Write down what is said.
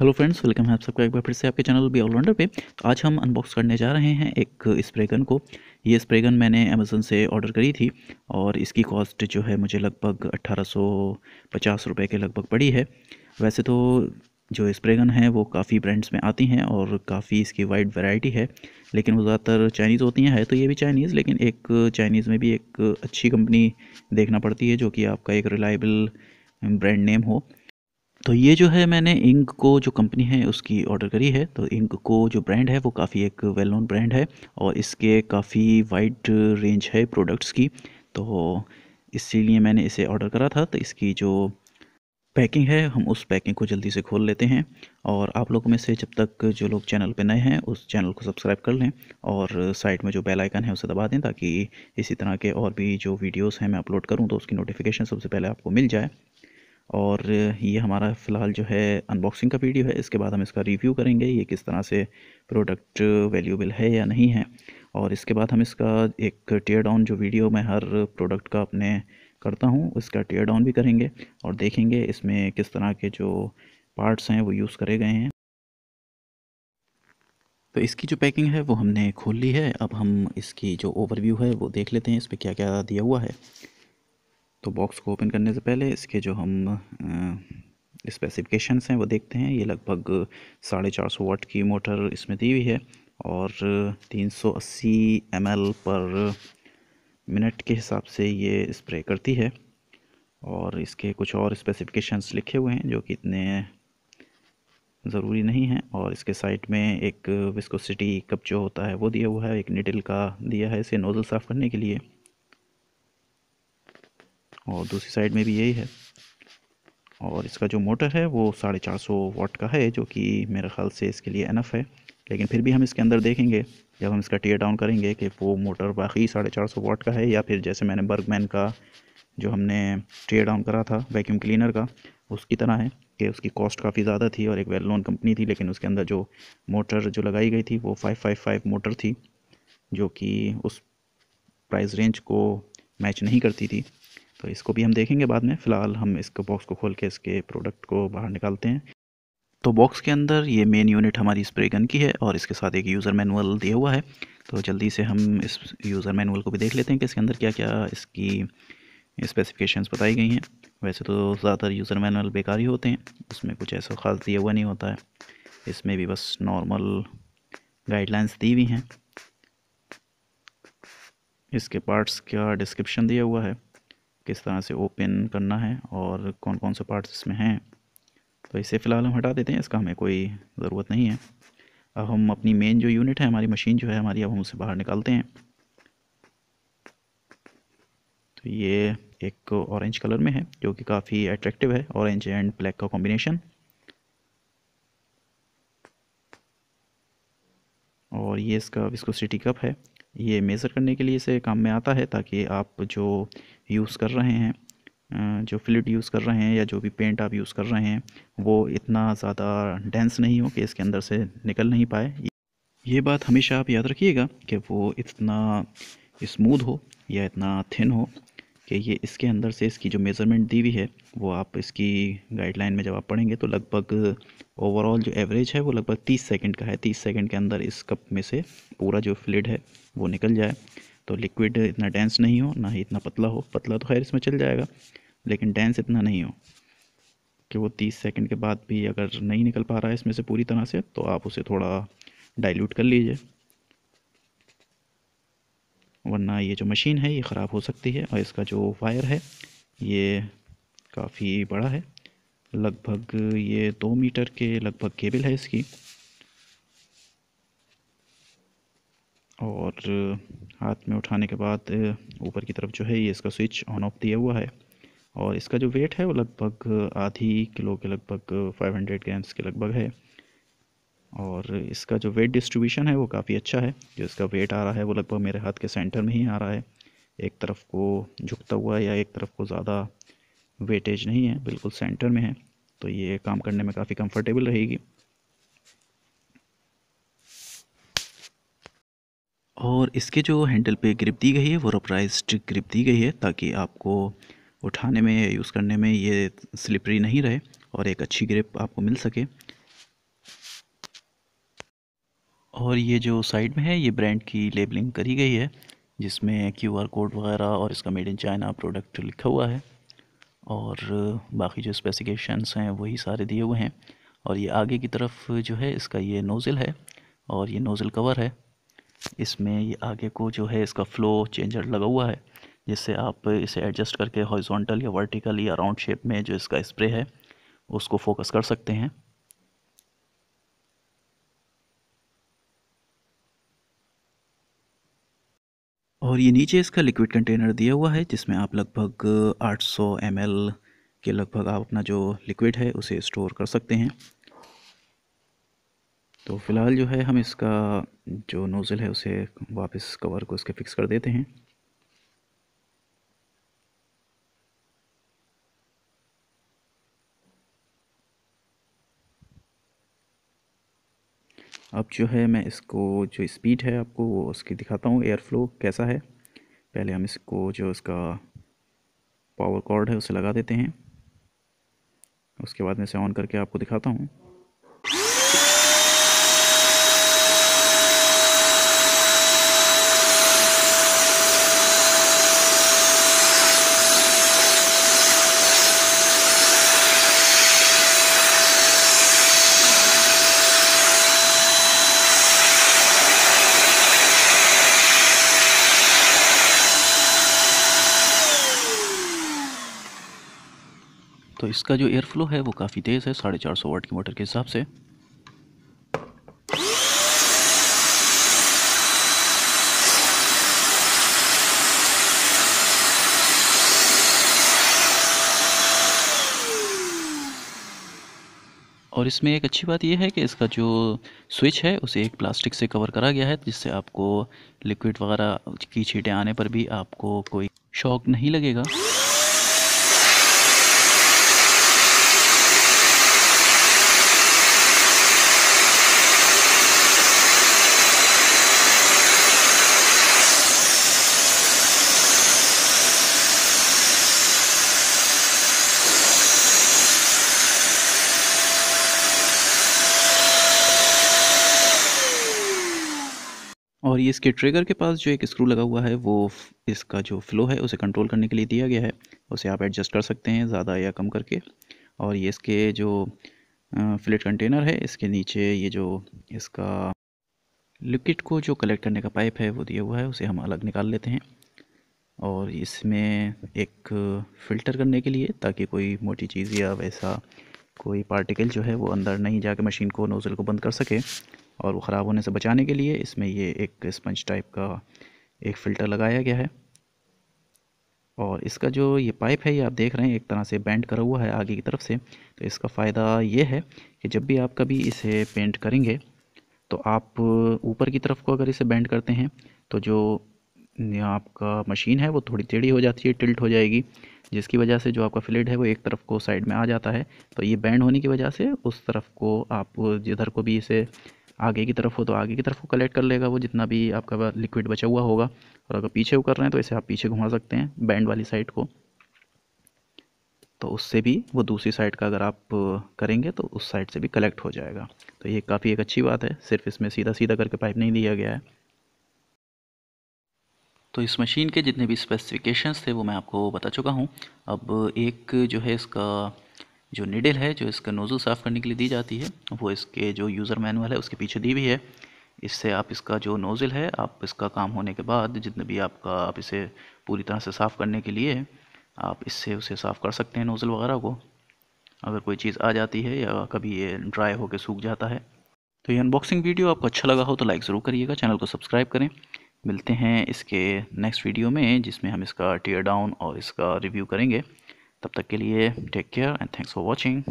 hello friends welcome है आप सबका एक बार फिर से आपके चैनल बी ऑलराउंडर पे आज हम अनबॉक्स करने जा रहे हैं एक स्प्रे गन को ये स्प्रे गन मैंने अमेज़न से ऑर्डर करी थी और इसकी कॉस्ट जो है मुझे लगभग अट्ठारह सौ के लगभग पड़ी है वैसे तो जो स्प्रे गन है वो काफ़ी ब्रांड्स में आती हैं और काफ़ी इसकी वाइड वैराइटी है लेकिन वो ज़्यादातर चाइनीज़ होती हैं है तो ये भी चाइनीज़ लेकिन एक चाइनीज़ में भी एक अच्छी कंपनी देखना पड़ती है जो कि आपका एक रिलायबल ब्रांड नेम हो तो ये जो है मैंने इंक को जो कंपनी है उसकी ऑर्डर करी है तो इंक को जो ब्रांड है वो काफ़ी एक वेल नोन ब्रांड है और इसके काफ़ी वाइड रेंज है प्रोडक्ट्स की तो इसीलिए मैंने इसे ऑर्डर करा था तो इसकी जो पैकिंग है हम उस पैकिंग को जल्दी से खोल लेते हैं और आप लोगों में से जब तक जो लोग चैनल पर नए हैं उस चैनल को सब्सक्राइब कर लें और साइड में जो बेल आइकन है उसे दबा दें ताकि इसी तरह के और भी जो वीडियोस हैं मैं अपलोड करूं तो उसकी नोटिफिकेशन सबसे पहले आपको मिल जाए और ये हमारा फ़िलहाल जो है अनबॉक्सिंग का वीडियो है इसके बाद हम इसका रिव्यू करेंगे ये किस तरह से प्रोडक्ट वैल्यूबल है या नहीं है और इसके बाद हम इसका एक टेयर डाउन जो वीडियो मैं हर प्रोडक्ट का अपने करता हूँ उसका टेयर डाउन भी करेंगे और देखेंगे इसमें किस तरह के जो पार्ट्स हैं वो यूज़ करे गए हैं तो इसकी जो पैकिंग है वो हमने खोल ली है अब हम इसकी जो ओवरव्यू है वो देख लेते हैं इस पर क्या क्या दिया हुआ है तो बॉक्स को ओपन करने से पहले इसके जो हम स्पेसिफिकेशंस हैं वो देखते हैं ये लगभग साढ़े चार सौ वाट की मोटर इसमें दी हुई है और तीन सौ अस्सी एम एल पर मिनट के हिसाब से ये स्प्रे करती है और इसके कुछ और स्पेसिफिकेशंस लिखे हुए हैं जो कि इतने ज़रूरी नहीं हैं और इसके साइड में एक विस्कोसिटी कप जो होता है वो दिया हुआ है एक निडल का दिया है इसे नोज़ल साफ़ करने के लिए और दूसरी साइड में भी यही है और इसका जो मोटर है वो साढ़े चार सौ वाट का है जो कि मेरे ख़्याल से इसके लिए एनफ है लेकिन फिर भी हम इसके अंदर देखेंगे जब हम इसका टेयर डाउन करेंगे कि वो मोटर बाकी साढ़े चार सौ वाट का है या फिर जैसे मैंने बर्गमैन का जो हमने टेयर डाउन करा था वैक्यूम क्लीनर का उसकी तरह है कि उसकी कॉस्ट काफ़ी ज़्यादा थी और एक वेल नोन कंपनी थी लेकिन उसके अंदर जो मोटर जो लगाई गई थी वो फाइव फाइव फाइव मोटर थी जो कि उस प्राइस रेंज को मैच नहीं करती थी तो इसको भी हम देखेंगे बाद में फ़िलहाल हम इसको बॉक्स को खोल के इसके प्रोडक्ट को बाहर निकालते हैं तो बॉक्स के अंदर ये मेन यूनिट हमारी स्प्रे गन की है और इसके साथ एक यूज़र मैनुअल दिया हुआ है तो जल्दी से हम इस यूज़र मैनुअल को भी देख लेते हैं कि इसके अंदर क्या क्या इसकी स्पेसिफिकेशंस बताई गई हैं वैसे तो ज़्यादातर यूज़र मैनुअल बेकार ही होते हैं उसमें कुछ ऐसा ख़ास दिया हुआ नहीं होता है इसमें भी बस नॉर्मल गाइडलाइंस दी हुई हैं इसके पार्ट्स का डिस्क्रिप्शन दिया हुआ है किस तरह से ओपन करना है और कौन कौन से पार्ट्स इसमें हैं तो इसे फ़िलहाल हम हटा देते हैं इसका हमें कोई ज़रूरत नहीं है अब हम अपनी मेन जो यूनिट है हमारी मशीन जो है हमारी अब हम उसे बाहर निकालते हैं तो ये एक ऑरेंज कलर में है जो कि काफ़ी अट्रैक्टिव है ऑरेंज एंड ब्लैक का कॉम्बिनेशन और ये इसका विस्कोसिटी कप है ये मेज़र करने के लिए इसे काम में आता है ताकि आप जो यूज़ कर रहे हैं जो फ्लिड यूज़ कर रहे हैं या जो भी पेंट आप यूज़ कर रहे हैं वो इतना ज़्यादा डेंस नहीं हो कि इसके अंदर से निकल नहीं पाए ये बात हमेशा आप याद रखिएगा कि वो इतना स्मूथ हो या इतना थिन हो कि ये इसके अंदर से इसकी जो मेज़रमेंट दी हुई है वो आप इसकी गाइडलाइन में जब आप पढ़ेंगे तो लगभग ओवरऑल जो एवरेज है वो लगभग तीस सेकंड का है तीस सेकंड के अंदर इस कप में से पूरा जो फ्लिड है वो निकल जाए तो लिक्विड इतना डेंस नहीं हो ना ही इतना पतला हो पतला तो खैर इसमें चल जाएगा लेकिन डेंस इतना नहीं हो कि वो तीस सेकंड के बाद भी अगर नहीं निकल पा रहा है इसमें से पूरी तरह से तो आप उसे थोड़ा डाइल्यूट कर लीजिए वरना ये जो मशीन है ये ख़राब हो सकती है और इसका जो वायर है ये काफ़ी बड़ा है लगभग ये दो मीटर के लगभग केबल है इसकी और हाथ में उठाने के बाद ऊपर की तरफ जो है ये इसका स्विच ऑन ऑफ दिया हुआ है और इसका जो वेट है वो लगभग आधी किलो के लगभग 500 ग्राम्स के लगभग है और इसका जो वेट डिस्ट्रीब्यूशन है वो काफ़ी अच्छा है जो इसका वेट आ रहा है वो लगभग मेरे हाथ के सेंटर में ही आ रहा है एक तरफ को झुकता हुआ या एक तरफ को ज़्यादा वेटेज नहीं है बिल्कुल सेंटर में है तो ये काम करने में काफ़ी कम्फर्टेबल रहेगी और इसके जो हैंडल पे ग्रिप दी गई है वो रबराइज्ड ग्रिप दी गई है ताकि आपको उठाने में यूज़ करने में ये स्लिपरी नहीं रहे और एक अच्छी ग्रिप आपको मिल सके और ये जो साइड में है ये ब्रांड की लेबलिंग करी गई है जिसमें क्यूआर कोड वगैरह और इसका मेड इन चाइना प्रोडक्ट लिखा हुआ है और बाकी जो स्पेसिफिकेशंस हैं वही सारे दिए हुए हैं और ये आगे की तरफ जो है इसका ये नोज़ल है और ये नोज़ल कवर है इसमें ये आगे को जो है इसका फ्लो चेंजर लगा हुआ है जिससे आप इसे एडजस्ट करके हॉरिजॉन्टल या वर्टिकल या राउंड शेप में जो इसका स्प्रे है उसको फोकस कर सकते हैं और ये नीचे इसका लिक्विड कंटेनर दिया हुआ है जिसमें आप लगभग 800 ml के लगभग आप अपना जो लिक्विड है उसे स्टोर कर सकते हैं तो फ़िलहाल जो है हम इसका जो नोज़ल है उसे वापस कवर को इसके फिक्स कर देते हैं अब जो है मैं इसको जो स्पीड है आपको वो उसकी दिखाता हूँ एयर फ्लो कैसा है पहले हम इसको जो इसका पावर कॉर्ड है उसे लगा देते हैं उसके बाद मैं इसे ऑन करके आपको दिखाता हूँ तो इसका जो एयर फ्लो है वो काफ़ी तेज़ है साढ़े चार सौ वाट की मोटर के हिसाब से और इसमें एक अच्छी बात यह है कि इसका जो स्विच है उसे एक प्लास्टिक से कवर करा गया है जिससे आपको लिक्विड वगैरह की छीटें आने पर भी आपको कोई शौक नहीं लगेगा ये इसके ट्रिगर के पास जो एक स्क्रू लगा हुआ है वो इसका जो फ्लो है उसे कंट्रोल करने के लिए दिया गया है उसे आप एडजस्ट कर सकते हैं ज़्यादा या कम करके और ये इसके जो फ्लिट कंटेनर है इसके नीचे ये जो इसका लिक्विड को जो कलेक्ट करने का पाइप है वो दिया हुआ है उसे हम अलग निकाल लेते हैं और इसमें एक फ़िल्टर करने के लिए ताकि कोई मोटी चीज़ या वैसा कोई पार्टिकल जो है वो अंदर नहीं जाके मशीन को नोज़ल को बंद कर सके और वो ख़राब होने से बचाने के लिए इसमें ये एक स्पंज टाइप का एक फ़िल्टर लगाया गया है और इसका जो ये पाइप है ये आप देख रहे हैं एक तरह से बैंड करा हुआ है आगे की तरफ से तो इसका फ़ायदा ये है कि जब भी आप कभी इसे पेंट करेंगे तो आप ऊपर की तरफ को अगर इसे बैंड करते हैं तो जो आपका मशीन है वो थोड़ी टेढ़ी हो जाती है टिल्ट हो जाएगी जिसकी वजह से जो आपका फ्लेड है वो एक तरफ को साइड में आ जाता है तो ये बैंड होने की वजह से उस तरफ को आप जिधर को भी इसे आगे की तरफ हो तो आगे की तरफ को कलेक्ट कर लेगा वो जितना भी आपका लिक्विड बचा हुआ होगा और अगर पीछे को कर रहे हैं तो इसे आप पीछे घुमा सकते हैं बैंड वाली साइड को तो उससे भी वो दूसरी साइड का अगर आप करेंगे तो उस साइड से भी कलेक्ट हो जाएगा तो ये काफ़ी एक अच्छी बात है सिर्फ इसमें सीधा सीधा करके पाइप नहीं दिया गया है तो इस मशीन के जितने भी स्पेसिफिकेशंस थे वो मैं आपको बता चुका हूँ अब एक जो है इसका जो निडल है जो इसका नोज़ल साफ़ करने के लिए दी जाती है वो इसके जो यूज़र मैनुअल है उसके पीछे दी हुई है इससे आप इसका जो नोज़ल है आप इसका काम होने के बाद जितने भी आपका आप इसे पूरी तरह से साफ़ करने के लिए आप इससे उसे साफ़ कर सकते हैं नोज़ल वगैरह को अगर कोई चीज़ आ जाती है या कभी ये ड्राई होकर सूख जाता है तो ये अनबॉक्सिंग वीडियो आपको अच्छा लगा हो तो लाइक ज़रूर करिएगा चैनल को सब्सक्राइब करें मिलते हैं इसके नेक्स्ट वीडियो में जिसमें हम इसका टीयर डाउन और इसका रिव्यू करेंगे तब तक के लिए take care and thanks for watching